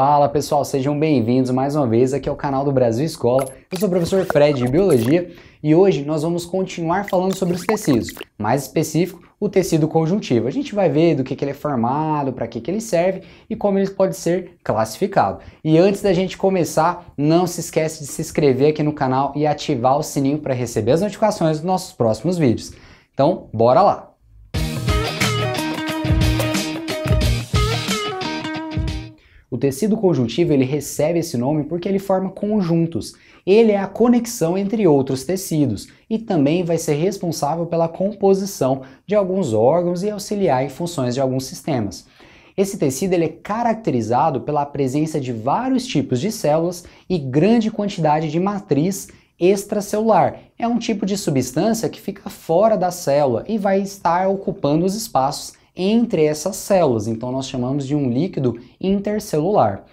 Fala pessoal, sejam bem-vindos mais uma vez aqui ao canal do Brasil Escola. Eu sou o professor Fred de Biologia e hoje nós vamos continuar falando sobre os tecidos, mais específico o tecido conjuntivo. A gente vai ver do que, que ele é formado, para que, que ele serve e como ele pode ser classificado. E antes da gente começar, não se esquece de se inscrever aqui no canal e ativar o sininho para receber as notificações dos nossos próximos vídeos. Então, bora lá! O tecido conjuntivo ele recebe esse nome porque ele forma conjuntos. Ele é a conexão entre outros tecidos e também vai ser responsável pela composição de alguns órgãos e auxiliar em funções de alguns sistemas. Esse tecido ele é caracterizado pela presença de vários tipos de células e grande quantidade de matriz extracelular. É um tipo de substância que fica fora da célula e vai estar ocupando os espaços entre essas células, então nós chamamos de um líquido intercelular.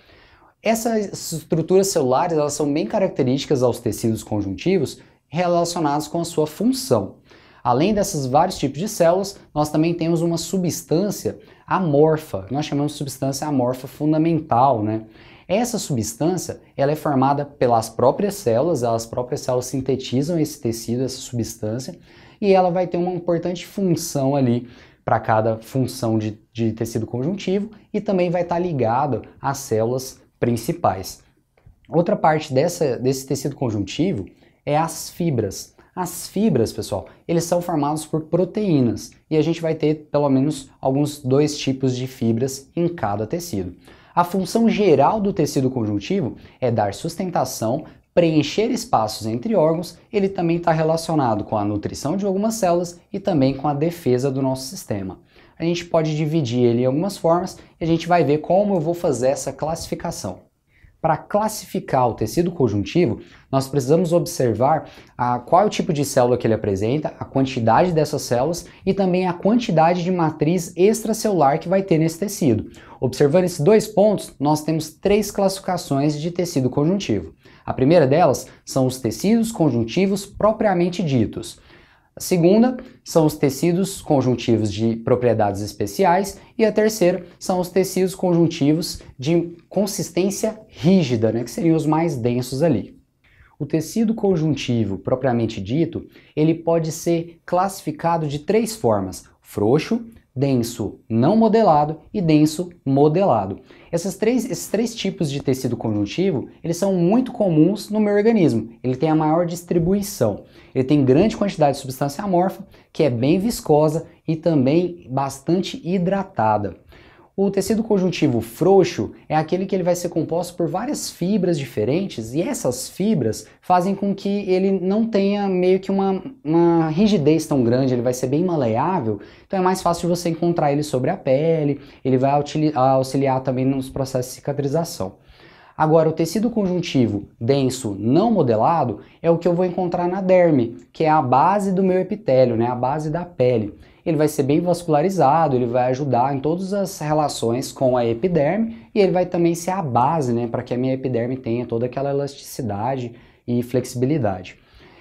Essas estruturas celulares elas são bem características aos tecidos conjuntivos relacionados com a sua função. Além desses vários tipos de células, nós também temos uma substância amorfa, nós chamamos de substância amorfa fundamental, né? Essa substância ela é formada pelas próprias células, as próprias células sintetizam esse tecido, essa substância, e ela vai ter uma importante função ali para cada função de, de, tecido conjuntivo e também vai estar tá ligado às células principais. Outra parte dessa, desse tecido conjuntivo é as fibras. As fibras, pessoal, eles são formados por proteínas e a gente vai ter pelo menos alguns dois tipos de fibras em cada tecido. A função geral do tecido conjuntivo é dar sustentação, preencher espaços entre órgãos, ele também está relacionado com a nutrição de algumas células e também com a defesa do nosso sistema. A gente pode dividir ele em algumas formas e a gente vai ver como eu vou fazer essa classificação. Para classificar o tecido conjuntivo, nós precisamos observar a, ah, qual é o tipo de célula que ele apresenta, a quantidade dessas células e também a quantidade de matriz extracelular que vai ter nesse tecido. Observando esses dois pontos, nós temos três classificações de tecido conjuntivo. A primeira delas são os tecidos conjuntivos propriamente ditos. A segunda são os tecidos conjuntivos de propriedades especiais e a terceira são os tecidos conjuntivos de consistência rígida, né, que seriam os mais densos ali. O tecido conjuntivo propriamente dito, ele pode ser classificado de três formas: frouxo, denso não modelado e denso modelado. Essas três, esses três tipos de tecido conjuntivo, eles são muito comuns no meu organismo. Ele tem a maior distribuição. Ele tem grande quantidade de substância amorfa, que é bem viscosa e também bastante hidratada. O tecido conjuntivo frouxo é aquele que ele vai ser composto por várias fibras diferentes e essas fibras fazem com que ele não tenha meio que uma, uma rigidez tão grande, ele vai ser bem maleável, então é mais fácil você encontrar ele sobre a pele, ele vai auxiliar também nos processos de cicatrização. Agora, o tecido conjuntivo denso não modelado é o que eu vou encontrar na derme, que é a base do meu epitélio, né, a base da pele ele vai ser bem vascularizado, ele vai ajudar em todas as relações com a epiderme e ele vai também ser a base né, para que a minha epiderme tenha toda aquela elasticidade e flexibilidade.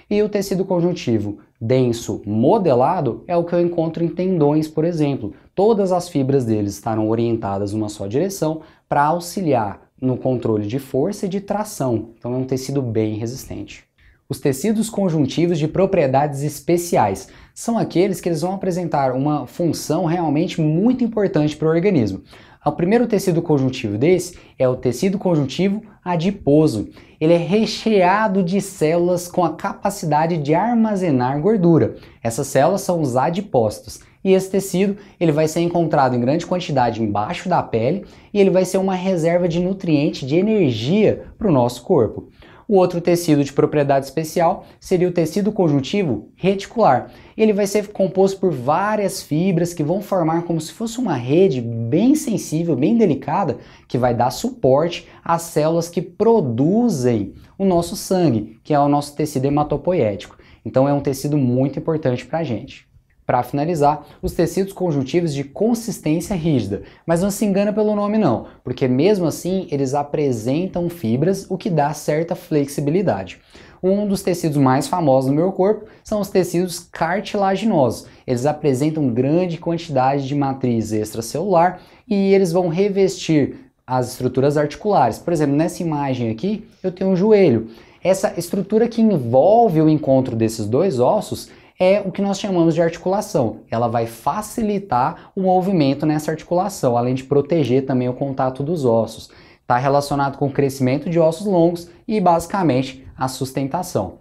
E o tecido conjuntivo denso modelado é o que eu encontro em tendões, por exemplo. Todas as fibras deles estarão orientadas numa só direção para auxiliar no controle de força e de tração. Então é um tecido bem resistente. Os tecidos conjuntivos de propriedades especiais são aqueles que eles vão apresentar uma função realmente muito importante para o organismo. O primeiro tecido conjuntivo desse é o tecido conjuntivo adiposo. Ele é recheado de células com a capacidade de armazenar gordura. Essas células são os adipócitos. E esse tecido ele vai ser encontrado em grande quantidade embaixo da pele e ele vai ser uma reserva de nutriente de energia para o nosso corpo. O outro tecido de propriedade especial seria o tecido conjuntivo reticular. Ele vai ser composto por várias fibras que vão formar como se fosse uma rede bem sensível, bem delicada, que vai dar suporte às células que produzem o nosso sangue, que é o nosso tecido hematopoético. Então é um tecido muito importante para a gente. Para finalizar, os tecidos conjuntivos de consistência rígida, mas não se engana pelo nome não, porque mesmo assim eles apresentam fibras, o que dá certa flexibilidade. Um dos tecidos mais famosos no meu corpo são os tecidos cartilaginosos. Eles apresentam grande quantidade de matriz extracelular e eles vão revestir as estruturas articulares. Por exemplo, nessa imagem aqui, eu tenho um joelho. Essa estrutura que envolve o encontro desses dois ossos é o que nós chamamos de articulação. Ela vai facilitar o movimento nessa articulação, além de proteger também o contato dos ossos. Está relacionado com o crescimento de ossos longos e basicamente a sustentação.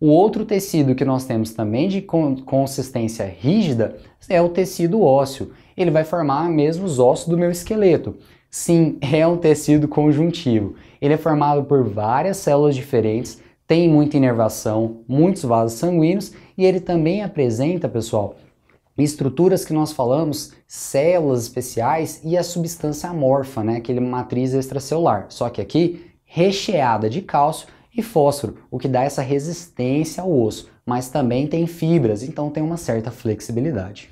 O outro tecido que nós temos também de consistência rígida é o tecido ósseo. Ele vai formar mesmo os ossos do meu esqueleto. Sim, é um tecido conjuntivo. Ele é formado por várias células diferentes tem muita inervação, muitos vasos sanguíneos e ele também apresenta, pessoal, estruturas que nós falamos, células especiais e a substância amorfa, né, aquele matriz extracelular. Só que aqui recheada de cálcio e fósforo, o que dá essa resistência ao osso, mas também tem fibras, então tem uma certa flexibilidade.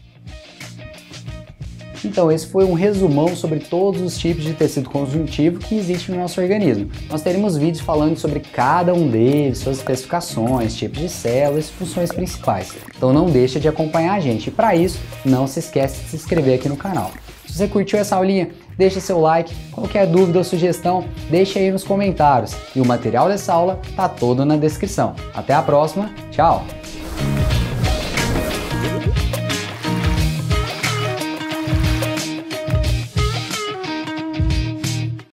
Então, esse foi um resumão sobre todos os tipos de tecido conjuntivo que existem no nosso organismo. Nós teremos vídeos falando sobre cada um deles, suas especificações, tipos de células e funções principais. Então não deixa de acompanhar a gente. E para isso, não se esquece de se inscrever aqui no canal. Se você curtiu essa aulinha, deixa seu like, qualquer dúvida ou sugestão, deixa aí nos comentários. E o material dessa aula tá todo na descrição. Até a próxima, tchau!